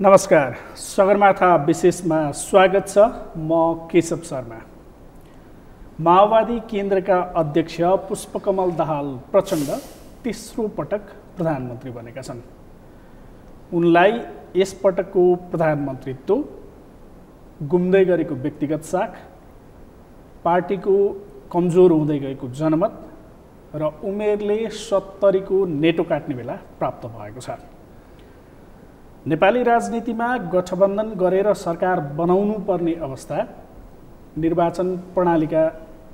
नमस्कार सगरमाथा विशेषमा स्वागत छ म केशव शर्मा माओवादी केन्द्रका अध्यक्ष पुष्पकमल दाहाल प्रचण्ड तेस्रो पटक प्रधानमन्त्री बनेका छन् उनलाई यसपटकको प्रधानमन्त्रीत्व गुम्दै गरेको व्यक्तिगत साख पार्टीको कमजोर हुँदै गएको जनमत र उमेरले सत्तरीको नेटो काट्ने बेला प्राप्त भएको छ नेपाली राजनीतिमा गठबन्धन गरेर सरकार बनाउनु पर्ने अवस्था निर्वाचन प्रणालीका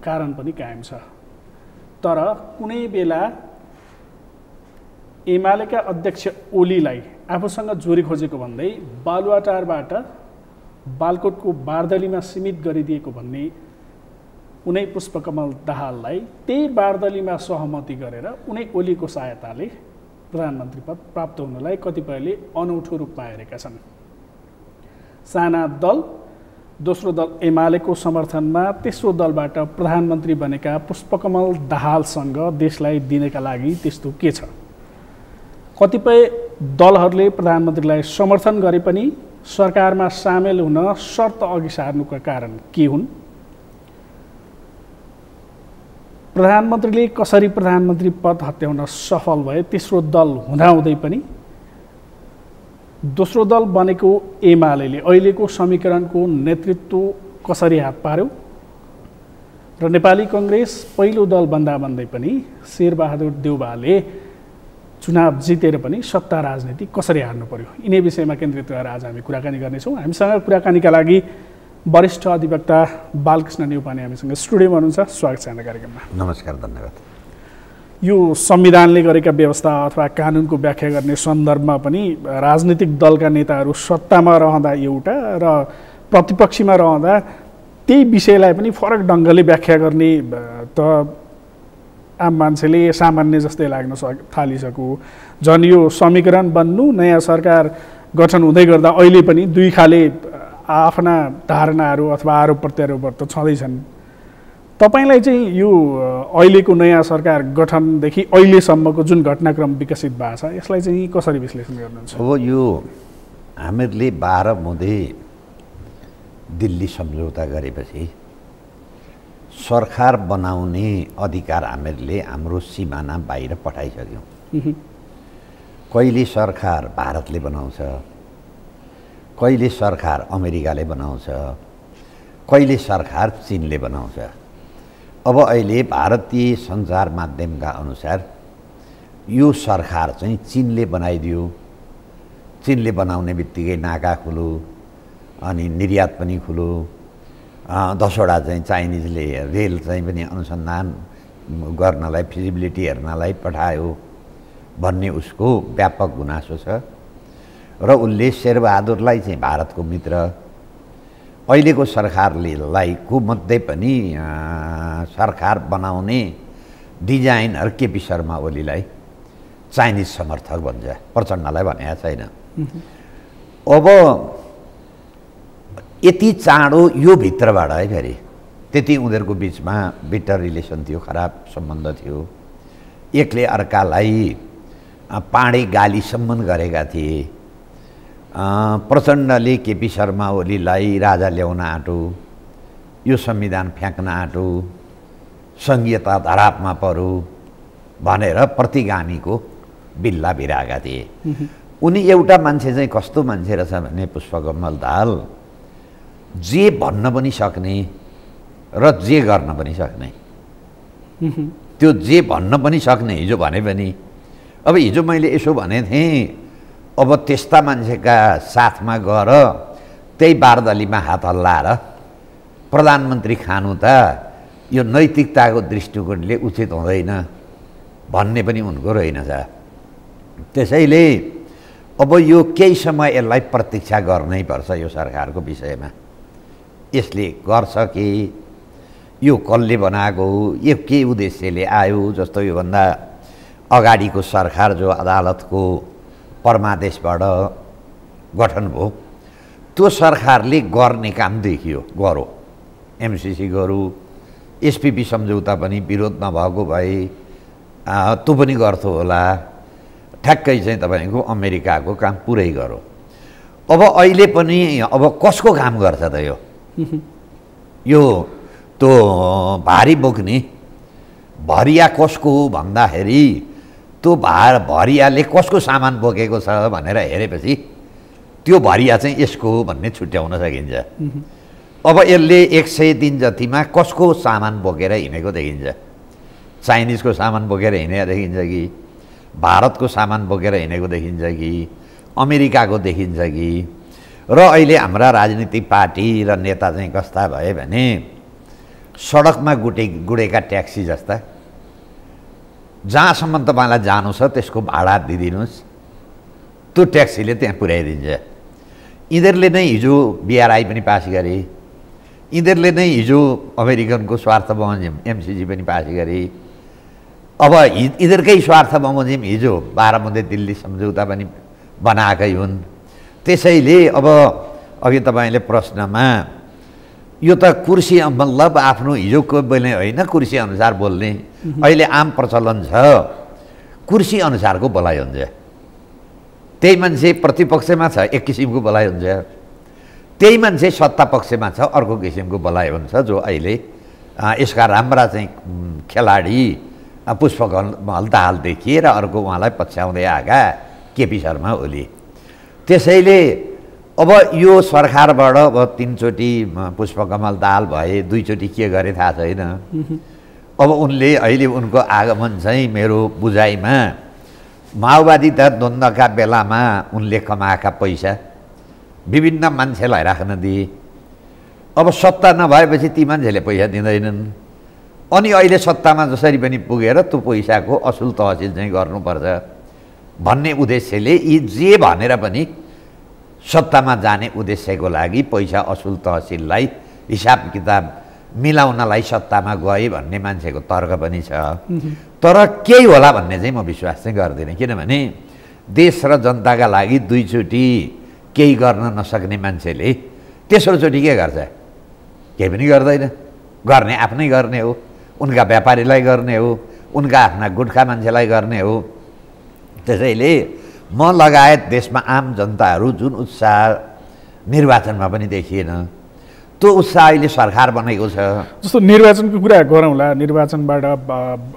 कारण पनि कायम छ तर कुनै बेला एमालेका अध्यक्ष ओलीलाई आफूसँग जोरी खोजेको भन्दै बालुवाटारबाट बालकोटको बारदलीमा सीमित गरिदिएको भन्ने उनै पुष्पकमल दाहाललाई त्यही बारदलीमा सहमति गरेर उनै ओलीको सहायताले प्रधानमन्त्री पद प्राप्त हुनलाई कतिपयले अनौठो रूपमा हेरेका छन् साना दल दोस्रो दल एमालेको समर्थनमा तेस्रो दलबाट प्रधानमन्त्री बनेका पुष्पकमल दाहालसँग देशलाई दिनका लागि त्यस्तो के छ कतिपय दलहरूले प्रधानमन्त्रीलाई समर्थन गरे पनि सरकारमा सामेल हुन शर्त अघि सार्नुका कारण के हुन् प्रधानमन्त्रीले कसरी प्रधानमन्त्री पद हत्याउन सफल भए तेस्रो दल हुँदाहुँदै पनि दोस्रो दल बनेको एमाले अहिलेको समीकरणको नेतृत्व कसरी हात पार्यो र नेपाली कङ्ग्रेस पहिलो दल बन्दा भन्दै पनि शेरबहादुर देउबाले चुनाव जितेर पनि सत्ता राजनीति कसरी हार्नु पर्यो यिनै विषयमा केन्द्रित रहेर आज हामी कुराकानी गर्नेछौँ हामीसँग कुराकानीका लागि वरिष्ठ अधिवक्ता बालकृष्ण न्युपाने हामीसँग स्टुडियोमा हुनुहुन्छ स्वागत छ हाम्रो कार्यक्रममा नमस्कार धन्यवाद यो संविधानले गरेका व्यवस्था अथवा कानुनको व्याख्या गर्ने सन्दर्भमा पनि राजनीतिक दलका नेताहरू सत्तामा रहँदा एउटा र प्रतिपक्षीमा रहँदा त्यही विषयलाई पनि फरक ढङ्गले व्याख्या गर्ने त आम मान्छेले सामान्य जस्तै लाग्न सक थालिसक्यो झन् यो समीकरण बन्नु नयाँ सरकार गठन हुँदै गर्दा अहिले पनि दुई खाले आफ्ना धारणाहरू अथवा आरोप प्रत्यारोपहरू त छँदैछन् तपाईँलाई चाहिँ यो अहिलेको नयाँ सरकार गठनदेखि अहिलेसम्मको जुन घटनाक्रम विकसित भएको छ यसलाई चाहिँ कसरी विश्लेषण गर्नुहुन्छ हो यो हामीहरूले बाह्र मुदे दिल्ली सम्झौता गरेपछि सरकार बनाउने अधिकार हामीहरूले हाम्रो सिमाना बाहिर पठाइसक्यौँ कहिले सरकार भारतले बनाउँछ कहिले सरकार अमेरिकाले बनाउँछ कहिले सरकार चिनले बनाउँछ अब अहिले भारतीय सञ्चार माध्यमका अनुसार यो सरकार चाहिँ चिनले बनाइदियो चिनले बनाउने बित्तिकै नाका खुलो अनि निर्यात पनि खुलो दसवटा चाहिँ चाइनिजले रेल चाहिँ पनि अनुसन्धान गर्नलाई फिजिबिलिटी हेर्नलाई पठायो भन्ने उसको व्यापक गुनासो छ र उसले शेरबहादुरलाई चाहिँ भारतको मित्र अहिलेको सरकारले लाइको मध्ये पनि सरकार बनाउने डिजाइनहरू केपी शर्मा ओलीलाई चाइनिज समर्थक भन्छ प्रचण्डलाई भनेको छैन अब यति चाँडो यो भित्रबाट है फेरि त्यति उनीहरूको बिचमा बिटर रिलेसन थियो खराब सम्बन्ध थियो एकले अर्कालाई पाँडे गालीसम्म गरेका थिए प्रचण्डले केपी शर्मा ओलीलाई राजा ल्याउन आँटो यो संविधान फ्याँक्न आँटो सङ्घीयता धरापमा परो भनेर प्रतिगामीको बिल्ला भिराएका थिए उनी एउटा मान्छे चाहिँ कस्तो मान्छे रहेछ भने पुष्पकमल दाल जे भन्न पनि सक्ने र जे गर्न पनि सक्ने त्यो जे भन्न पनि सक्ने हिजो भने पनि अब हिजो मैले यसो भने थिएँ अब त्यस्ता मान्छेका साथमा गएर त्यही बारदलीमा हात हल्लाएर प्रधानमन्त्री खानु त यो नैतिकताको दृष्टिकोणले उचित हुँदैन भन्ने पनि उनको रहेनछ त्यसैले अब यो केही समय यसलाई प्रतीक्षा गर्नै पर्छ यो सरकारको विषयमा यसले गर्छ कि यो कसले बनाएको हो यो के उद्देश्यले आयो जस्तो योभन्दा अगाडिको सरकार जो अदालतको परमादेशबाट गठन भयो त्यो सरकारले गर्ने काम देखियो गरो एमसिसी गरौँ एसपिपी सम्झौता पनि विरोध नभएको भए त्यो पनि गर्थ्यो होला ठ्याक्कै चाहिँ तपाईँको अमेरिकाको काम पुरै गरौँ अब अहिले पनि अब कसको काम गर्छ त यो यो त्यो भारी बोक्ने भरिया कसको भन्दाखेरि त्यो भा भरियाले कसको सामान बोकेको छ भनेर हेरेपछि त्यो भरिया चाहिँ यसको हो भन्ने छुट्याउन सकिन्छ अब यसले एक सय दिन जतिमा कसको सामान बोकेर हिँडेको देखिन्छ चाइनिजको सामान बोकेर हिँडेको देखिन्छ कि भारतको सामान बोकेर हिँडेको देखिन्छ कि अमेरिकाको देखिन्छ कि र अहिले हाम्रा राजनीतिक पार्टी र नेता चाहिँ कस्ता भए भने सडकमा गुटे गुडेका ट्याक्सी जस्ता जहाँसम्म तपाईँलाई जानु छ त्यसको भाडा दिइदिनुहोस् त्यो ट्याक्सीले त्यहाँ पुर्याइदिन्छ यिनीहरूले नै हिजो बिआरआई पनि पास गरे यिनीहरूले नै हिजो अमेरिकनको स्वार्थ बमोजिम एमसिजी पनि पास गरे अब यिनीहरूकै स्वार्थ बमोजिम हिजो बाह्र मध्ये दिल्ली सम्झौता पनि बनाएकै हुन् त्यसैले अब अघि तपाईँले प्रश्नमा यो त कुर्सी मतलब आफ्नो हिजोको बोल्ने होइन कुर्सी अनुसार बोल्ने अहिले आम प्रचलन छ कुर्सी अनुसारको बोलाइ हुन्छ त्यही मान्छे प्रतिपक्षमा छ एक किसिमको बोलाइ हुन्छ त्यही मान्छे सत्ता पक्षमा छ अर्को किसिमको बोलाइ हुन्छ जो अहिले यसका राम्रा चाहिँ खेलाडी पुष्पकल हल्दाहाल देखिए र अर्को उहाँलाई पछ्याउँदै आएका केपी शर्मा ओली त्यसैले अब यो सरकारबाट अब तिनचोटि पुष्पकमल दाल भए दुईचोटि के गरे थाहा छैन अब उनले अहिले उनको आगमन चाहिँ मेरो बुझाइमा माओवादी त द्वन्द्वका बेलामा उनले कमाएका पैसा विभिन्न मान्छेलाई राख्न दिए अब सत्ता नभएपछि ती मान्छेले पैसा दिँदैनन् अनि अहिले सत्तामा जसरी पनि पुगेर त्यो पैसाको असुल तहसिल चाहिँ गर्नुपर्छ भन्ने उद्देश्यले यी जे भनेर पनि सत्तामा जाने उद्देश्यको लागि पैसा असुल तहसिललाई हिसाब किताब मिलाउनलाई सत्तामा गए भन्ने मान्छेको तर्क पनि छ तर केही होला भन्ने चाहिँ म विश्वास चाहिँ गर्दिनँ किनभने देश र जनताका लागि दुईचोटि केही गर्न नसक्ने मान्छेले तेस्रोचोटि के गर्छ केही पनि गर्दैन गर्ने आफ्नै गर्ने हो उनका व्यापारीलाई गर्ने हो उनका आफ्ना गुटखा मान्छेलाई गर्ने हो त्यसैले म लगायत देशमा आम जनताहरू जुन उत्साह निर्वाचनमा पनि देखिएन त्यो उत्साह अहिले सरकार बनेको छ जस्तो निर्वाचनको कुरा गरौँला निर्वाचनबाट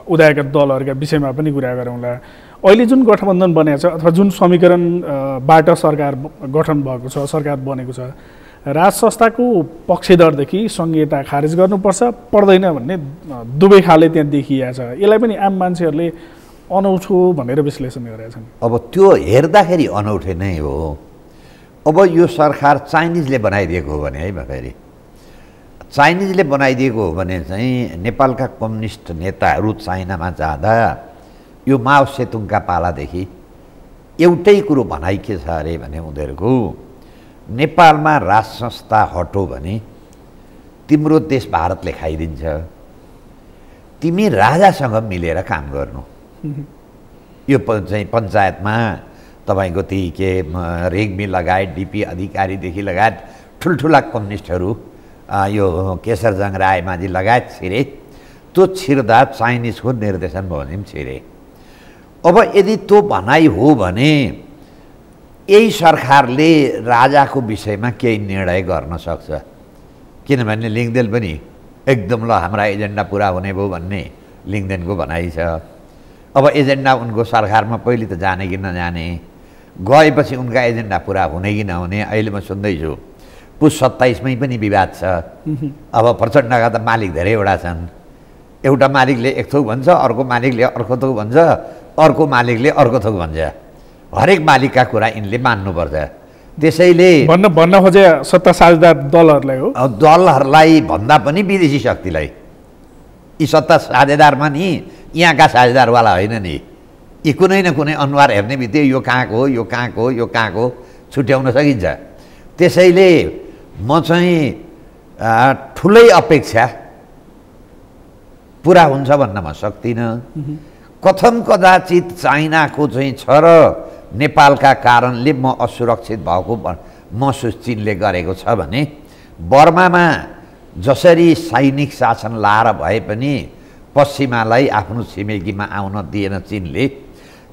उदायका दलहरूका विषयमा पनि कुरा गरौँला अहिले जुन गठबन्धन बनेको छ अथवा जुन समीकरणबाट सरकार गठन भएको छ सरकार बनेको छ राज संस्थाको पक्षधरदेखि सङ्घीयता खारेज गर्नुपर्छ पर्दैन भन्ने दुवै खाले त्यहाँ देखिया छ यसलाई पनि आम मान्छेहरूले अनौठो भनेर विश्लेषण गरेका छन् अब त्यो हेर्दाखेरि अनौठो नै हो अब यो सरकार चाइनिजले बनाइदिएको हो भने है फेरि चाइनिजले बनाइदिएको हो भने चाहिँ नेपालका कम्युनिस्ट नेताहरू चाइनामा जाँदा यो माओ सेतुङका पालादेखि एउटै कुरो भनाइ के छ अरे भने उनीहरूको नेपालमा राज संस्था हटो भने तिम्रो देश भारतले खाइदिन्छ तिमी राजासँग मिलेर काम गर्नु यो चाहिँ पञ्चायतमा तपाईँको ती के रेग्मी लगायत डिपी अधिकारीदेखि लगायत ठुल्ठुला कम्युनिस्टहरू यो केशरजङ रायमाझी लगायत छिरे त्यो छिर्दा चाइनिजको निर्देशन भयो भने पनि छिरे अब यदि त्यो भनाइ हो भने यही सरकारले राजाको विषयमा केही निर्णय गर्न सक्छ किनभने लिङ्गदेन पनि एकदम ल हाम्रा एजेन्डा पुरा हुने भयो भन्ने लिङ्गदेनको भनाइ छ अब एजेन्डा उनको सरकारमा पहिले त जाने कि नजाने गएपछि उनका एजेन्डा पुरा हुने कि नहुने अहिले म सुन्दैछु पुस सत्ताइसमै पनि विवाद छ अब प्रचण्डका त मालिक धेरैवटा छन् एउटा मालिकले एक थोक भन्छ अर्को मालिकले अर्को थोक भन्छ अर्को मालिकले अर्को थोक भन्छ हरेक मालिकका कुरा यिनले मान्नुपर्छ त्यसैले भन्न भन्न खोजे सत्ता साझेदार दलहरूलाई हो दलहरूलाई भन्दा पनि विदेशी शक्तिलाई यी सत्ता साझेदारमा नि यहाँका साझेदारवाला होइन नि यी कुनै न कुनै अनुहार हेर्ने बित्तिकै यो कहाँको हो यो कहाँको हो यो कहाँको छुट्याउन सकिन्छ त्यसैले म चाहिँ ठुलै अपेक्षा पुरा हुन्छ भन्न म सक्दिनँ कथम कदाचित चाइनाको चाहिँ छ र नेपालका कारणले म असुरक्षित भएको महसुस चिनले गरेको छ भने बर्मामा जसरी सैनिक शासन लाएर भए पनि पश्चिमालाई आफ्नो छिमेकीमा आउन दिएन चिनले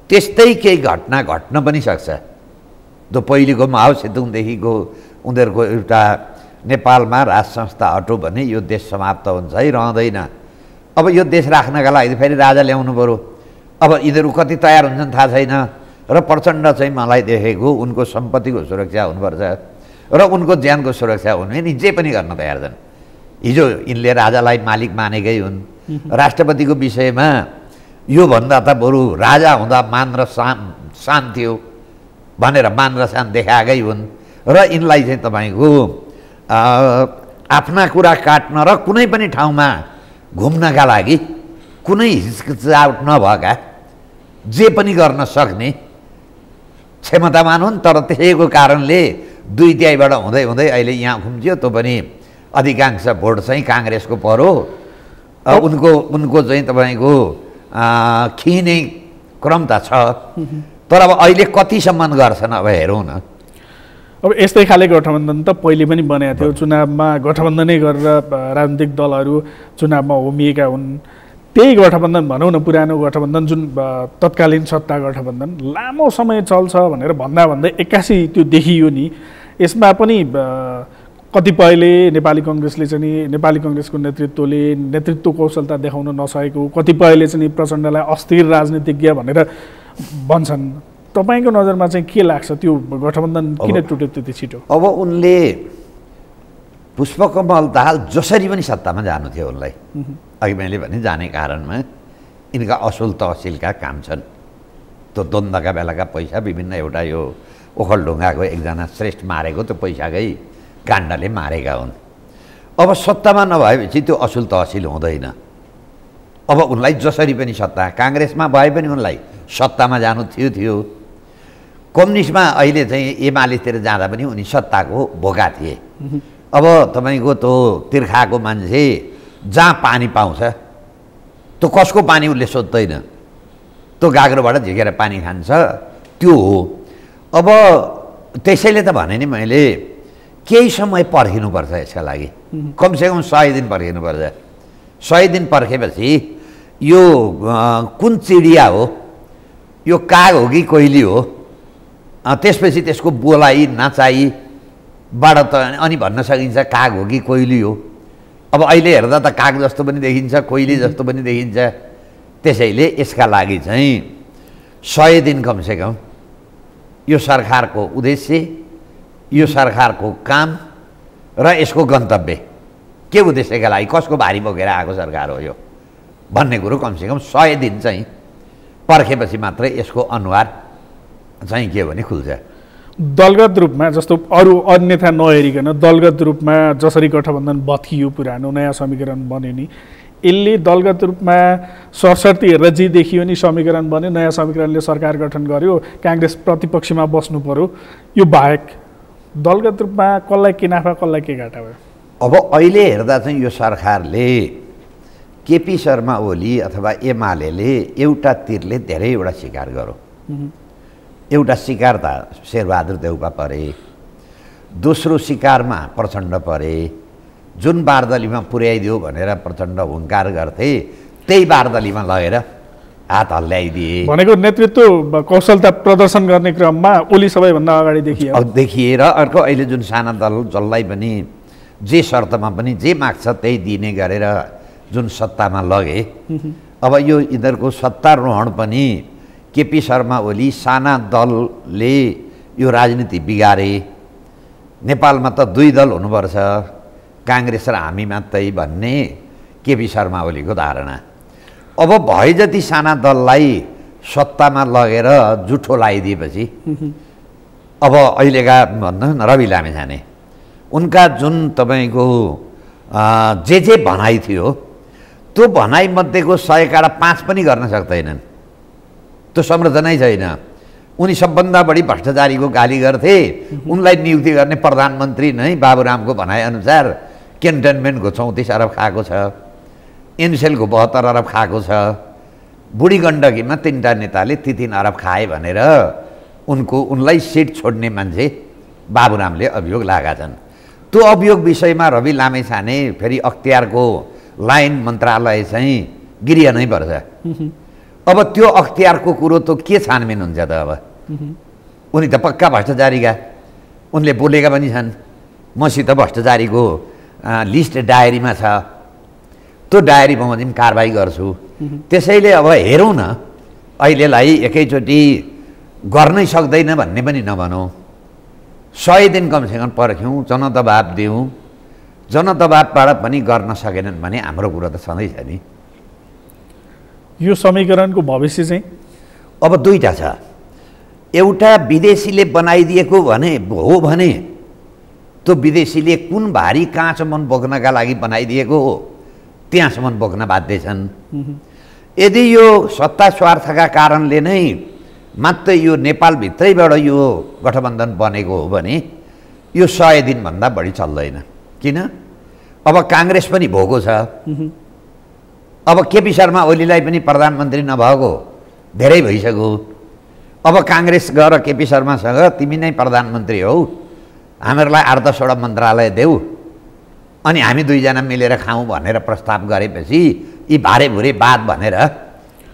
त्यस्तै केही घटना घट्न पनि सक्छ जो पहिलेको माओ सेतुङदेखिको उनीहरूको एउटा नेपालमा राज संस्था हट्यो भने यो देश समाप्त हुन्छ है रहँदैन अब यो देश राख्नका लागि फेरि राजा ल्याउनु पऱ्यो अब यिनीहरू कति तयार हुन्छन् थाहा छैन र प्रचण्ड चाहिँ मलाई देखेको उनको सम्पत्तिको सुरक्षा हुनुपर्छ र उनको ज्यानको सुरक्षा हुनु नि जे पनि गर्न तयार छन् हिजो यिनले राजालाई मालिक मानेकै हुन् राष्ट्रपतिको विषयमा योभन्दा त बरु राजा हुँदा मान र शान शान थियो भनेर मान र शान देखाएकै हुन् र यिनलाई चाहिँ तपाईँको आफ्ना कुरा काट्न र कुनै पनि ठाउँमा घुम्नका लागि कुनै हिचकिचावट नभएका जे पनि गर्न सक्ने क्षमतामान हुन् तर त्यसैको कारणले दुई तिहाईबाट हुँदै हुँदै अहिले यहाँ घुम्थ्यो त्यो पनि अधिकांश भोट चाहिँ काङ्ग्रेसको हो उनको उनको चाहिँ तपाईँको खिने क्रम त छ तर अब अहिले कतिसम्म गर्छन् अब हेरौँ न अब यस्तै खाले गठबन्धन त पहिले पनि बनाएको थियो चुनावमा गठबन्धनै गरेर राजनीतिक दलहरू चुनावमा होमिएका हुन् त्यही गठबन्धन भनौँ न पुरानो गठबन्धन जुन तत्कालीन सत्ता गठबन्धन लामो समय चल्छ भनेर भन्दा भन्दै एक्कासी त्यो देखियो नि यसमा पनि कतिपयले नेपाली कङ्ग्रेसले चाहिँ नेपाली कङ्ग्रेसको नेतृत्वले नेतृत्व कौशलता देखाउन नसकेको कतिपयले चाहिँ प्रचण्डलाई अस्थिर राजनीतिज्ञ भनेर भन्छन् तपाईँको नजरमा चाहिँ के लाग्छ त्यो गठबन्धन किन टुट्यो त्यति छिटो अब उनले पुष्पकमल दाहाल जसरी पनि सत्तामा जानु थियो उनलाई अघि मैले भने जाने कारणमा यिनका असुल तहसिलका काम छन् त्यो द्वन्द्वका बेलाका पैसा विभिन्न एउटा यो ओखलढुङ्गाको एकजना श्रेष्ठ मारेको त्यो पैसाकै काण्डले मारेका हुन् अब सत्तामा नभएपछि त्यो असुल तहसिल हुँदैन अब उनलाई जसरी पनि सत्ता काङ्ग्रेसमा भए पनि उनलाई सत्तामा जानु थियो थियो कम्युनिस्टमा अहिले चाहिँ एमालेतिर जाँदा पनि उनी सत्ताको भोका थिए अब तपाईँको त्यो तिर्खाको मान्छे जहाँ पानी पाउँछ त्यो कसको पानी उसले सोध्दैन त्यो गाग्रोबाट झिकेर पानी खान्छ त्यो हो अब त्यसैले त भने नि मैले केही समय पर्खिनुपर्छ यसका लागि कमसेकम सय दिन पर्खिनुपर्छ सय दिन पर्खेपछि यो कुन चिडिया हो यो काग हो कि कोइली हो त्यसपछि त्यसको बोलाइ नाचाइबाट त अनि भन्न सकिन्छ काग हो कि कोइली हो अब अहिले हेर्दा त काग जस्तो पनि देखिन्छ कोइली जस्तो पनि देखिन्छ त्यसैले यसका लागि चाहिँ सय दिन कमसेकम यो सरकारको उद्देश्य यो सरकारको काम र यसको गन्तव्य के उद्देश्यका लागि कसको भारी बोकेर आएको सरकार हो यो भन्ने कुरो कमसेकम सय दिन चाहिँ पर्खेपछि मात्रै यसको अनुहार चाहिँ के भने खुल्छ दलगत रूपमा जस्तो अरू अन्यथा नहेरिकन दलगत रूपमा जसरी गठबन्धन बथियो पुरानो नयाँ समीकरण बन्यो नि यसले दलगत रूपमा सरस्वती रजी देखियो नि समीकरण बन्यो नयाँ समीकरणले सरकार गठन गर्यो काङ्ग्रेस प्रतिपक्षमा बस्नु पर्यो यो बाहेक दलगत रूपमा कसलाई के नाफा कसलाई के घाटा भयो अब अहिले हेर्दा चाहिँ यो सरकारले केपी शर्मा ओली अथवा एमाले एउटा तिरले धेरैवटा सिकार गर्यो एउटा सिकार त शेरबहादुर देउपा परे दोस्रो सिकारमा प्रचण्ड परे जुन बारदलीमा पुर्याइदियो भनेर प्रचण्ड हुङ्कार गर्थे त्यही बारदलीमा लगेर हात हल्लाइदिए भनेको नेतृत्व कौशलता प्रदर्शन गर्ने क्रममा ओली सबैभन्दा अगाडि देखिए देखिएर अर्को अहिले जुन साना दल जसलाई पनि जे शर्तमा पनि जे माग्छ त्यही दिने गरेर जुन सत्तामा लगे अब यो यिनीहरूको सत्तारोहण पनि केपी शर्मा ओली साना दलले यो राजनीति बिगारे नेपालमा त दुई दल हुनुपर्छ काङ्ग्रेस र हामी मात्रै भन्ने केपी शर्मा ओलीको धारणा अब भए जति साना दललाई सत्तामा लगेर जुठो लगाइदिएपछि अब अहिलेका न रवि लामे जाने उनका जुन तपाईँको जे जे भनाइ थियो त्यो भनाइमध्येको सयकाडा पाँच पनि गर्न सक्दैनन् त्यो संरचनै छैन उनी सबभन्दा बढी भ्रष्टाचारीको गाली गर्थे उनलाई नियुक्ति गर्ने प्रधानमन्त्री नै बाबुरामको भनाइअनुसार क्यान्टोनमेन्टको चौतिस अरब खाएको छ एनसेलको बहत्तर अरब खाएको छ बुढी गण्डकीमा तिनवटा नेताले ती तिन अरब खाए भनेर उनको उनलाई सिट छोड्ने मान्छे बाबुरामले अभियोग लगाएका छन् त्यो अभियोग विषयमा रवि लामे छाने फेरि अख्तियारको लाइन मन्त्रालय चाहिँ गिरिय नै पर्छ अब त्यो अख्तियारको कुरो त के छानबिन हुन्छ त अब उनी त पक्का भ्रष्टाचारीका उनले बोलेका पनि छन् मसित भ्रष्टाचारीको लिस्ट डायरीमा छ त्यो डायरी पाउँदा पनि कारवाही गर्छु त्यसैले अब हेरौँ न अहिलेलाई एकैचोटि गर्नै सक्दैन भन्ने पनि नभनौँ सय दिन कमसेकम पर्ख्यौँ जनदबाब दिउँ जनदबाबबाट पनि गर्न सकेनन् भने हाम्रो कुरो त छ नि यो समीकरणको भविष्य चाहिँ अब दुईवटा छ एउटा विदेशीले बनाइदिएको भने हो भने त्यो विदेशीले कुन भारी काँचो मन बोक्नका लागि बनाइदिएको हो त्यहाँसम्म बोक्न बाध्य छन् यदि यो सत्ता स्वार्थका कारणले नै मात्रै यो नेपालभित्रैबाट यो गठबन्धन बनेको हो भने यो सय दिनभन्दा बढी चल्दैन किन अब काङ्ग्रेस पनि भएको छ अब केपी शर्मा ओलीलाई पनि प्रधानमन्त्री नभएको धेरै भइसक्यो अब काङ्ग्रेस गएर केपी शर्मासँग तिमी नै प्रधानमन्त्री हौ हामीहरूलाई आठ दसवटा मन्त्रालय देऊ अनि हामी दुईजना मिलेर खाउँ भनेर प्रस्ताव गरेपछि यी भारे भुरे बाद भनेर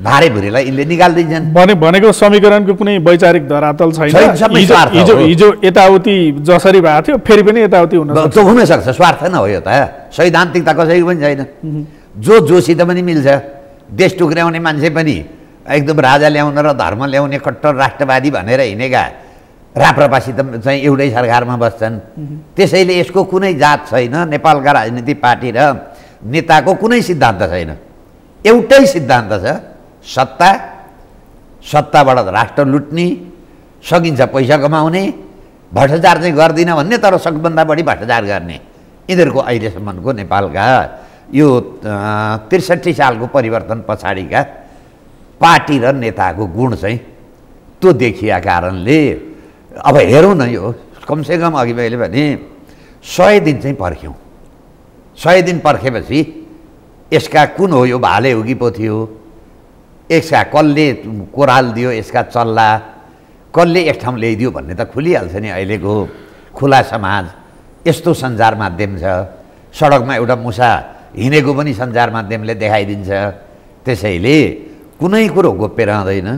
भारे भुरेलाई यिनले निकालिदिन्छन् भने भनेको समीकरणको कुनै वैचारिक धरातल छैन हिजो हिजो यताउति जसरी भएको थियो फेरि पनि यताउति हुन हुनसक्छ स्वार्थ न हो यो त सैद्धान्तिक त कसैको पनि छैन जो जोसित पनि मिल्छ देश टुक्र्याउने मान्छे पनि एकदम राजा ल्याउन र धर्म ल्याउने कट्टर राष्ट्रवादी भनेर हिँडेका राप्रपासित चाहिँ एउटै सरकारमा बस्छन् त्यसैले यसको कुनै जात छैन नेपालका राजनीतिक पार्टी र नेताको कुनै सिद्धान्त छैन एउटै सिद्धान्त छ सत्ता सत्ताबाट राष्ट्र लुट्ने सकिन्छ पैसा कमाउने भ्रष्टाचार चाहिँ गर्दिनँ भन्ने तर सबभन्दा बढी भ्रष्टाचार गर्ने यिनीहरूको अहिलेसम्मको नेपालका यो त्रिसठी सालको परिवर्तन पछाडिका पार्टी र नेताको गुण चाहिँ त्यो देखिया कारणले अब हेरौँ न यो कमसेकम अघि मैले भने सय दिन चाहिँ पर्ख्यौँ सय दिन पर्खेपछि यसका कुन हो यो भाले हो कि पो थियो यसका कसले कोराल दियो यसका चल्ला कसले एक ठाउँ ल्याइदियो भन्ने त खुलिहाल्छ नि अहिलेको खुला समाज यस्तो सञ्चार माध्यम छ सडकमा एउटा मुसा हिँडेको पनि सञ्चार माध्यमले देखाइदिन्छ त्यसैले कुनै कुरो गोप्य रहँदैन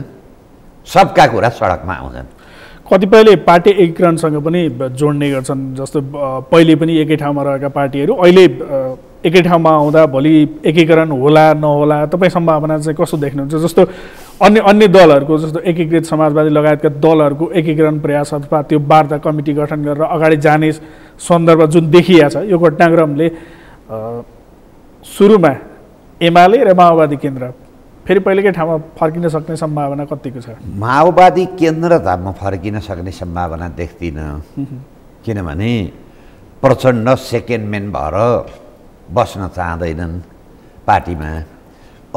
सबका कुरा सडकमा आउँछन् कतिपयले पार्टी एकीकरणसँग पनि जोड्ने गर्छन् जस्तो पहिले पनि एकै ठाउँमा रहेका पार्टीहरू अहिले एकै ठाउँमा आउँदा भोलि एकीकरण होला नहोला तपाईँ सम्भावना चाहिँ कस्तो देख्नुहुन्छ जस्तो अन्य अन्य दलहरूको जस्तो एकीकृत समाजवादी लगायतका दलहरूको एकीकरण प्रयास अथवा त्यो वार्ता कमिटी गठन गरेर अगाडि जाने सन्दर्भ जुन देखिया छ यो घटनाक्रमले सुरुमा एमाले र माओवादी केन्द्र फेरि पहिलेकै ठाउँमा फर्किन सक्ने सम्भावना कतिको छ माओवादी केन्द्र त म फर्किन सक्ने सम्भावना देख्दिनँ किनभने प्रचण्ड सेकेन्ड म्यान भएर बस्न चाहँदैनन् पार्टीमा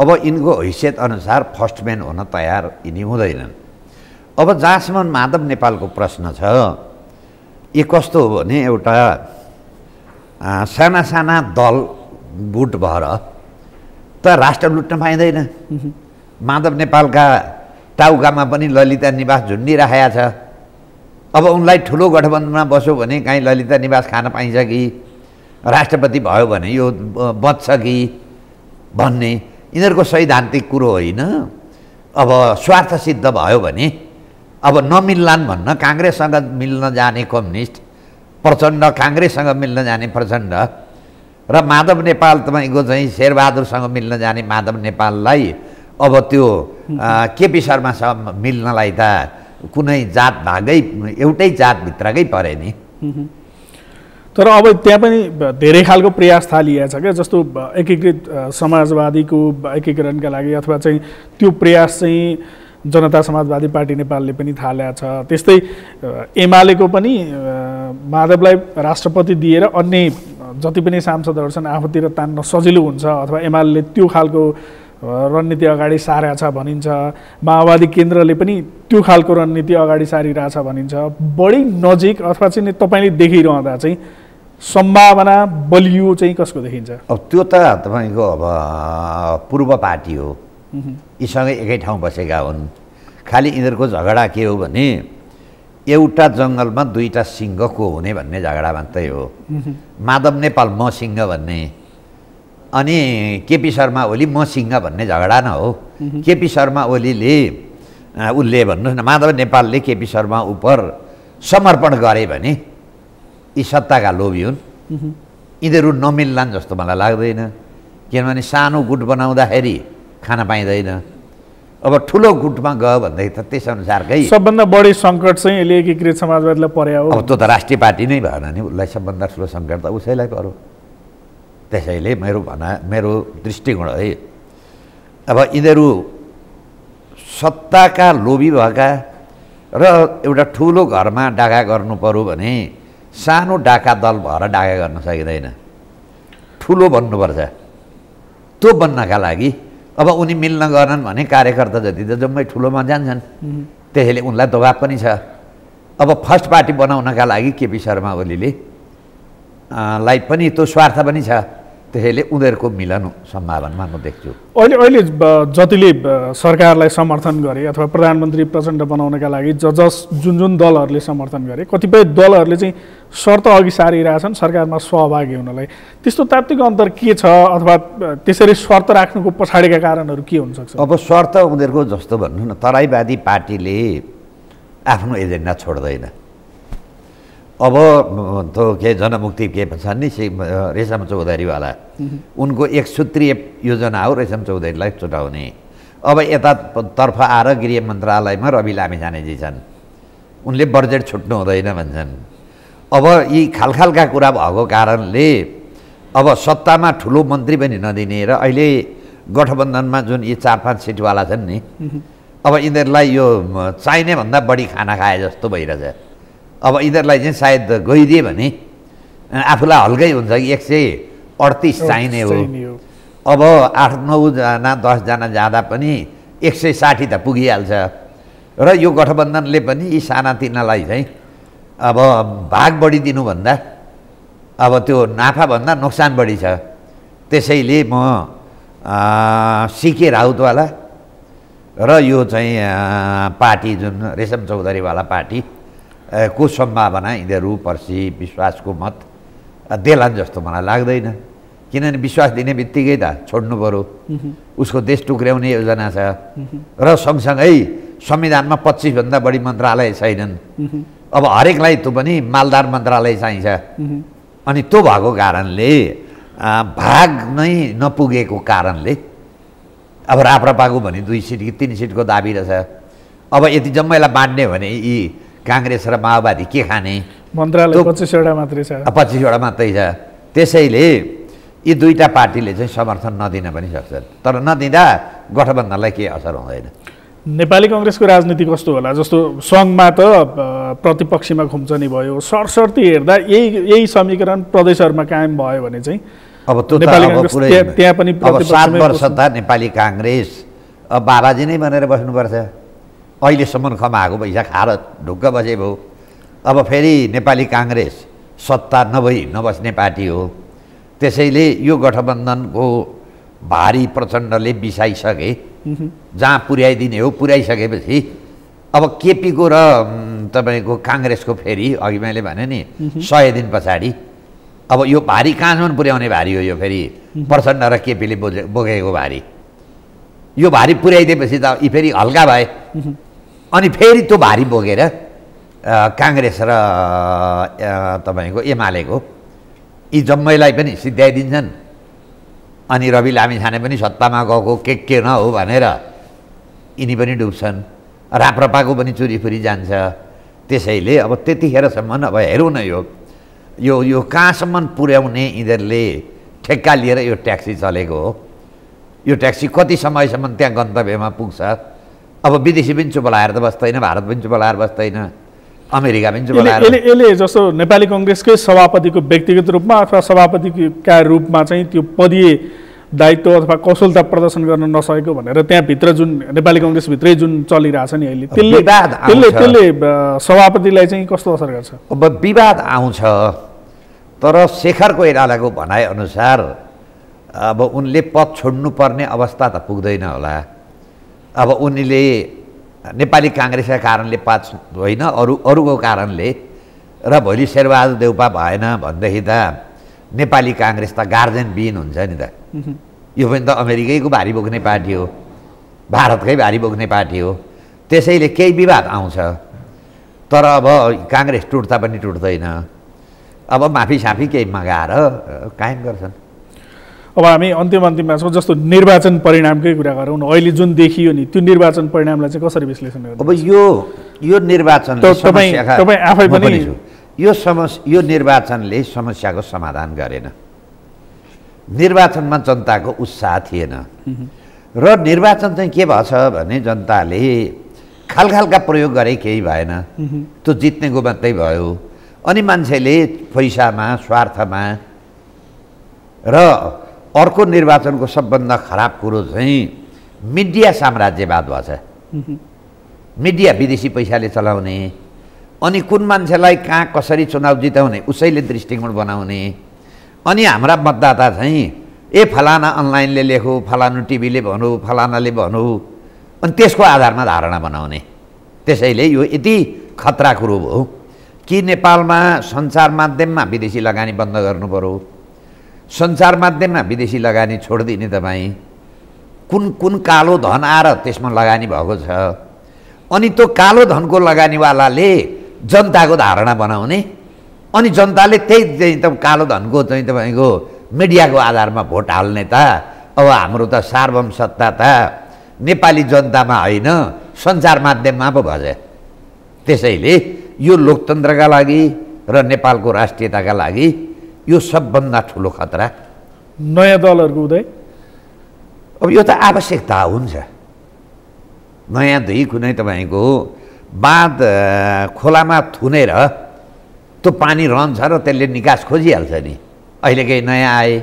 अब यिनको हैसियत अनुसार फर्स्ट म्यान हुन तयार यिनी हुँदैनन् अब जहाँसम्म माधव नेपालको प्रश्न छ यो कस्तो हो भने एउटा साना साना दल गुट भएर त राष्ट्र लुट्न पाइँदैन माधव नेपालका टाउकामा पनि ललिता निवास झुन्डिराखेका छ अब उनलाई ठुलो गठबन्धनमा बस्यो भने काहीँ ललिता निवास खान पाइन्छ कि राष्ट्रपति भयो भने यो बच्छ कि भन्ने यिनीहरूको सैद्धान्तिक कुरो होइन अब स्वार्थ सिद्ध भयो भने अब नमिल्लान् भन्न काङ्ग्रेससँग मिल्न जाने कम्युनिस्ट प्रचण्ड काङ्ग्रेससँग मिल्न जाने प्रचण्ड र माधव नेपाल तपाईँको चाहिँ शेरबहादुरसँग मिल्न जाने माधव नेपाललाई अब त्यो केपी शर्मासँग मिल्नलाई त कुनै जात भागै एउटै जातभित्रकै परे नि तर अब त्यहाँ पनि धेरै खालको प्रयास थालिएको छ क्या जस्तो एकीकृत समाजवादीको एकीकरणका लागि अथवा चाहिँ त्यो प्रयास चाहिँ जनता समाजवादी पार्टी नेपालले पनि थाहा ल्याएको छ त्यस्तै एमालेको पनि माधवलाई राष्ट्रपति दिएर अन्य जति पनि सांसदहरू छन् आफूतिर तान्न सजिलो हुन्छ अथवा एमाले त्यो खालको रणनीति अगाडि सारेको भनिन्छ माओवादी केन्द्रले पनि त्यो खालको रणनीति अगाडि सारिरहेछ भनिन्छ बढी नजिक अथवा चाहिँ तपाईँले देखिरहँदा चाहिँ सम्भावना बलियो चाहिँ कसको देखिन्छ अब त्यो त तपाईँको अब पूर्व पार्टी हो यीसँगै एकै ठाउँ बसेका हुन् खालि यिनीहरूको झगडा के हो भने एउटा जङ्गलमा दुईवटा सिंह को हुने भन्ने झगडा मात्रै हो माधव नेपाल म सिंह भन्ने अनि केपी शर्मा ओली म सिंह भन्ने झगडा न हो केपी शर्मा ओलीले उसले भन्नुहोस् न माधव नेपालले केपी शर्मा उप समर्पण गरे भने यी सत्ताका लोभी हुन् यिनीहरू नमिल्लान् जस्तो मलाई लाग्दैन किनभने सानो गुट बनाउँदाखेरि खान पाइँदैन अब ठुलो गुटमा गयो भनेदेखि त त्यसअनुसारकै सबभन्दा बढी सङ्कट चाहिँ यसले एकीकृत समाजवादीलाई पर्या हो अब त्यो त राष्ट्रिय पार्टी नै भएन नि उसलाई सबभन्दा ठुलो सङ्कट त उसैलाई पर्यो त्यसैले मेरो भना मेरो दृष्टिकोण है अब यिनीहरू सत्ताका लोभी भएका र एउटा ठुलो घरमा डाका गर्नु पऱ्यो भने सानो डाका दल भएर डाका गर्न सकिँदैन ठुलो बन्नुपर्छ त्यो बन्नका लागि अब उनी मिल्न गर्नन् भने कार्यकर्ता जति त जम्मै ठुलोमा जान्छन् त्यसैले उनलाई दबाब पनि छ अब फर्स्ट पार्टी बनाउनका लागि केपी शर्मा ओलीले लाई पनि त्यो स्वार्थ पनि छ त्यसैले उनीहरूको मिलन सम्भावनामा म देख्छु अहिले अहिले जतिले सरकारलाई समर्थन गरे अथवा प्रधानमन्त्री प्रचण्ड बनाउनका लागि ज जस जुन जुन दलहरूले समर्थन गरे कतिपय दलहरूले चाहिँ शर्त अघि सारिरहेछन् सरकारमा सहभागी हुनलाई त्यस्तो तात्विक अन्तर के छ अथवा त्यसरी शर्त राख्नुको पछाडिका कारणहरू के हुनसक्छ अब शर्त उनीहरूको जस्तो भन्नु न तराईवादी पार्टीले आफ्नो एजेन्डा छोड्दैन अब त के जनमुक्ति के छन् नि रेशम चौधरीवाला उनको एक सूत्रीय योजना हो रेशम चौधरीलाई छुटाउने अब यतातर्फ आएर गृह मन्त्रालयमा रवि लामिछानेजी छन् उनले बजेट छुट्नु हुँदैन भन्छन् अब यी खालखालका कुरा भएको कारणले अब सत्तामा ठुलो मन्त्री पनि नदिने र अहिले गठबन्धनमा जुन यी चार पाँच सिटवाला छन् नि अब यिनीहरूलाई यो चाहिने भन्दा बढी खाना खाए जस्तो भइरहेछ अब यिनीहरूलाई चाहिँ सायद गइदिए भने आफूलाई हल्कै हुन्छ कि एक सय अडतिस चाहिने हो अब आठ नौजना दसजना जाँदा पनि एक सय साठी त पुगिहाल्छ र यो गठबन्धनले पनि यी सानातिनालाई चाहिँ अब भाग बढी दिनुभन्दा अब त्यो नाफाभन्दा नोक्सान बढी छ त्यसैले म सिके राउतवाला र यो चाहिँ पार्टी जुन रेशम चौधरीवाला पार्टी को सम्भावना यिनीहरू पर्सि विश्वासको मत देलान् जस्तो मलाई लाग्दैन किनभने विश्वास दिने बित्तिकै त छोड्नु पऱ्यो उसको देश टुक्र्याउने योजना छ र सँगसँगै संविधानमा पच्चिसभन्दा बढी मन्त्रालय छैनन् अब हरेकलाई त्यो पनि मालदार मन्त्रालय चाहिन्छ अनि त्यो भएको कारणले भाग नै नपुगेको कारणले अब राप्रपाको भने दुई सिट कि तिन सिटको दाबी रहेछ अब यति जम्मैलाई बाँड्ने भने यी काङ्ग्रेस र माओवादी के खाने मन्त्रालय पच्चिसवटा मात्रै छ पच्चिसवटा मात्रै छ त्यसैले यी दुईवटा पार्टीले चाहिँ समर्थन नदिन पनि सक्छ तर नदिँदा गठबन्धनलाई केही असर हुँदैन नेपाली कङ्ग्रेसको राजनीति कस्तो होला जस्तो सङ्घमा त प्रतिपक्षीमा खुम्चनी भयो सरसर्ती हेर्दा यही यही समीकरण प्रदेशहरूमा कायम भयो भने चाहिँ अब त्यो त्यहाँ पनि सात वर्ष त नेपाली काङ्ग्रेस अब बालाजी नै बनेर बस्नुपर्छ अहिलेसम्म कमाएको पैसा खाएर ढुक्क बसे भयो अब फेरि नेपाली काङ्ग्रेस सत्ता नभई नबस्ने पार्टी हो त्यसैले यो गठबन्धनको भारी प्रचण्डले बिसाइसके जहाँ पुर्याइदिने हो पुर्याइसकेपछि अब केपीको र तपाईँको काङ्ग्रेसको फेरि अघि मैले भने नि सय दिन पछाडि अब यो भारी कहाँसम्म पुर्याउने भारी हो यो फेरि प्रचण्ड र केपीले बोजे बोकेको भारी यो भारी पुर्याइदिएपछि त यी फेरि हल्का भए अनि फेरि त्यो भारी बोकेर काङ्ग्रेस र तपाईँको एमालेको यी जम्मैलाई पनि सिद्ध्याइदिन्छन् अनि रवि लामिछाने पनि सत्तामा गएको के के न हो भनेर यिनी पनि डुब्छन् राप्रपाको पनि चुरीफुरी जान्छ त्यसैले अब त्यतिखेरसम्म अब हेरौँ न यो यो यो कहाँसम्म पुर्याउने यिनीहरूले ठेक्का लिएर यो ट्याक्सी चलेको हो यो ट्याक्सी कति समयसम्म त्यहाँ गन्तव्यमा पुग्छ अब विदेशी पनि बोलाएर त बस्दैन भारत पनि बोलाएर बस्दैन अमेरिका पनि बोलाएर यसले जस्तो नेपाली कङ्ग्रेसकै सभापतिको व्यक्तिगत रूपमा अथवा सभापतिका रूपमा चाहिँ त्यो पदीय दायित्व अथवा कौशलता प्रदर्शन गर्न नसकेको भनेर त्यहाँभित्र जुन नेपाली कङ्ग्रेसभित्रै जुन चलिरहेछ नि अहिले त्यसले त्यसले त्यसले सभापतिलाई चाहिँ कस्तो असर गर्छ अब विवाद आउँछ तर शेखर कोइरालाको भनाइअनुसार अब उनले पद छोड्नुपर्ने अवस्था त पुग्दैन होला अब उनीले नेपाली काङ्ग्रेसका कारणले पाच होइन अरू अरूको कारणले र भोलि शेरबहादुर देउपा भएन भनेदेखि त नेपाली काङ्ग्रेस त गार्जेन बिन हुन्छ नि त यो पनि त अमेरिकैको भारी बोक्ने पार्टी हो भारतकै भारी बोक्ने पार्टी हो त्यसैले केही विवाद आउँछ तर अब काङ्ग्रेस टुट्दा पनि टुट्दैन अब माफी साफी केही मगाएर कायम गर्छन् अब हामी अन्तिम अन्तिममा छौँ जस्तो निर्वाचन परिणामकै कुरा गरौँ न अहिले जुन देखियो नि त्यो निर्वाचन परिणामलाई चाहिँ कसरी विश्लेषण गर्नु अब यो यो निर्वाचन तपाईँ तपाईँ आफै पनि यो समस् यो निर्वाचनले समस्याको समाधान गरेन निर्वाचनमा जनताको उत्साह थिएन र निर्वाचन चाहिँ के भएछ भने जनताले खाल खालका प्रयोग गरे केही भएन त्यो जित्नेको मात्रै भयो अनि मान्छेले पैसामा स्वार्थमा र अर्को निर्वाचनको सबभन्दा खराब कुरो चाहिँ मिडिया साम्राज्यवाद भएछ मिडिया विदेशी पैसाले चलाउने अनि कुन मान्छेलाई कहाँ कसरी चुनाव जिताउने उसैले दृष्टिकोण बनाउने अनि हाम्रा मतदाता चाहिँ ए फलाना अनलाइनले लेखौँ फलानु टिभीले भनौँ फलानाले भनौँ अनि त्यसको आधारमा धारणा बनाउने त्यसैले यो यति खतरा कुरो भयो कि नेपालमा सञ्चार माध्यममा विदेशी लगानी बन्द गर्नु सञ्चार माध्यममा विदेशी लगानी छोडिदिने तपाईँ कुन कुन कालो धन आएर त्यसमा लगानी भएको छ अनि त्यो कालो धनको लगानीवालाले जनताको धारणा बनाउने अनि जनताले त्यही चाहिँ त कालो धनको चाहिँ तपाईँको मिडियाको आधारमा भोट हाल्ने त अब हाम्रो त सार्वम सत्ता त नेपाली जनतामा होइन सञ्चार माध्यममा पो भज त्यसैले यो लोकतन्त्रका लागि र नेपालको राष्ट्रियताका लागि यो सबभन्दा ठुलो खतरा नयाँ दलहरूको उदय अब यो त आवश्यकता हुन्छ नयाँ दुई कुनै तपाईँको बाँध खोलामा थुनेर त्यो पानी रहन्छ र त्यसले निकास खोजिहाल्छ नि अहिले केही नयाँ आए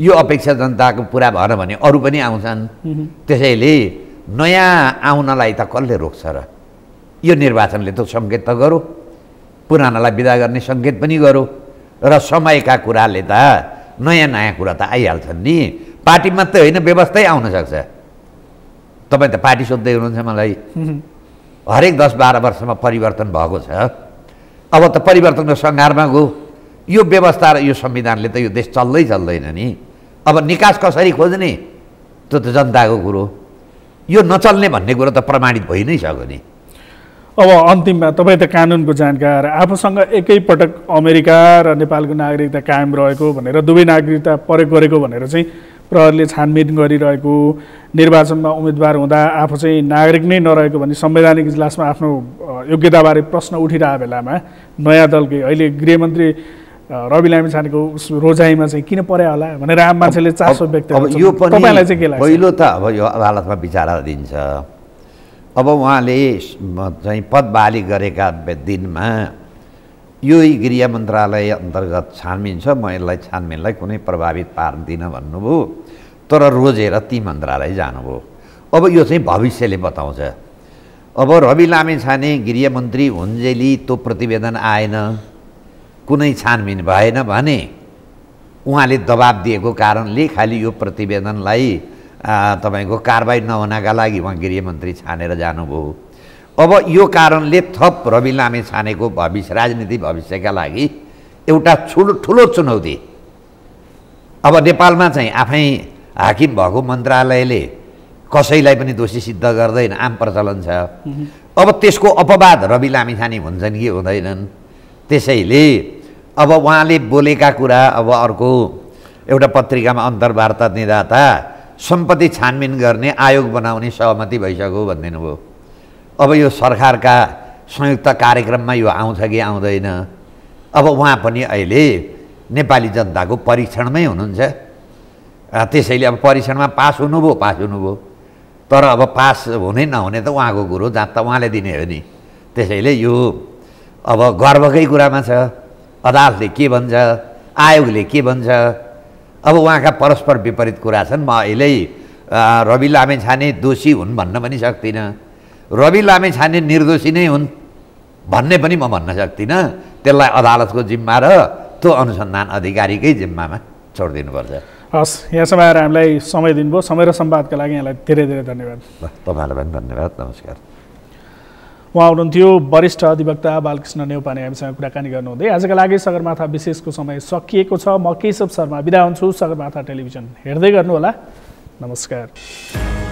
यो अपेक्षा जनताको पुरा भएन भने अरू पनि आउँछन् त्यसैले नयाँ आउनलाई त कसले रोक्छ र यो निर्वाचनले त सङ्केत त गरौँ पुरानालाई विदा गर्ने सङ्केत पनि गरौँ र समयका कुराले त नयाँ नयाँ कुरा त आइहाल्छन् नि पार्टी मात्रै होइन व्यवस्थै सक्छ तपाईँ त पार्टी सोध्दै हुनुहुन्छ मलाई हरेक दस बाह्र वर्षमा परिवर्तन भएको छ अब त परिवर्तनको सङ्घारमा गयो यो व्यवस्था र यो संविधानले त यो देश चल्दै चल्दैन नि अब निकास कसरी खोज्ने त्यो त जनताको कुरो यो नचल्ने भन्ने कुरो त प्रमाणित भइ नै सक्यो नि अब अन्तिममा तपाईँ त कानुनको जानकार आफूसँग एकैपटक अमेरिका र नेपालको नागरिकता कायम रहेको भनेर दुवै नागरिकता प्रयोग गरेको भनेर चाहिँ प्रहरले छानबिन गरिरहेको निर्वाचनमा उम्मेदवार हुँदा आफू चाहिँ नागरिक नै नरहेको भने संवैधानिक इजलासमा आफ्नो योग्यताबारे प्रश्न उठिरहेको बेलामा नयाँ दलकै अहिले गृहमन्त्री रवि लामिछानेको रोजाइमा चाहिँ किन पर्या होला भनेर आम मान्छेले चासो व्यक्त यो तपाईँलाई चाहिँ के लाग्छ पहिलो त अब यो अदालतमा विचार दिन्छ अब उहाँले चाहिँ पदबाली गरेका दिनमा यो गृह मन्त्रालय अन्तर्गत छानबिन छ म यसलाई छानबिनलाई कुनै प्रभावित पार्दिनँ भन्नुभयो तर रोजेर ती मन्त्रालय जानुभयो अब यो चाहिँ भविष्यले बताउँछ अब रवि लामे छाने गृहमन्त्री हुन्जेली त्यो प्रतिवेदन आएन कुनै छानबिन भएन भने उहाँले दबाब दिएको कारणले खालि यो प्रतिवेदनलाई तपाईँको कारबाही नहुनका लागि उहाँ गृहमन्त्री छानेर जानुभयो अब यो कारणले थप रवि लामे छानेको भविष्य राजनीति भविष्यका लागि एउटा ठुलो ठुलो चुनौती अब नेपालमा चाहिँ आफै हाकिम भएको मन्त्रालयले कसैलाई पनि दोषी सिद्ध गर्दैन आम प्रचलन छ अब त्यसको अपवाद रवि लामिछाने हुन्छन् कि हुँदैनन् त्यसैले अब उहाँले बोलेका कुरा अब अर्को एउटा पत्रिकामा अन्तर्वार्ता दिँदा त सम्पत्ति छानबिन गर्ने आयोग बनाउने सहमति भइसक्यो भनिदिनुभयो अब यो सरकारका संयुक्त कार्यक्रममा यो आउँछ कि आउँदैन अब उहाँ पनि अहिले नेपाली जनताको परीक्षणमै हुनुहुन्छ त्यसैले अब परीक्षणमा पास हुनुभयो पास हुनुभयो तर अब पास हुने नहुने त उहाँको कुरो जात त उहाँले दिने हो नि त्यसैले यो अब गर्वकै कुरामा छ अदालतले के भन्छ आयोगले के भन्छ अब उहाँका परस्पर विपरीत कुरा छन् म अहिले रवि लामे छाने दोषी हुन् भन्न पनि सक्दिनँ रवि लामे छाने निर्दोषी नै हुन् भन्ने पनि म भन्न सक्दिनँ त्यसलाई अदालतको जिम्मा र त्यो अनुसन्धान अधिकारीकै जिम्मामा छोडिदिनुपर्छ हस् यहाँसम्म आएर हामीलाई समय दिनुभयो समय र संवादका लागि यहाँलाई धेरै धेरै धन्यवाद तपाईँहरूलाई पनि धन्यवाद नमस्कार उहाँ हुनुहुन्थ्यो वरिष्ठ अधिवक्ता बालकृष्ण नेउपाने हामीसँग कुराकानी गर्नुहुँदै आजका लागि सगरमाथा विशेषको समय सकिएको छ म केशव शर्मा बिदा हुन्छु सगरमाथा टेलिभिजन हेर्दै गर्नुहोला नमस्कार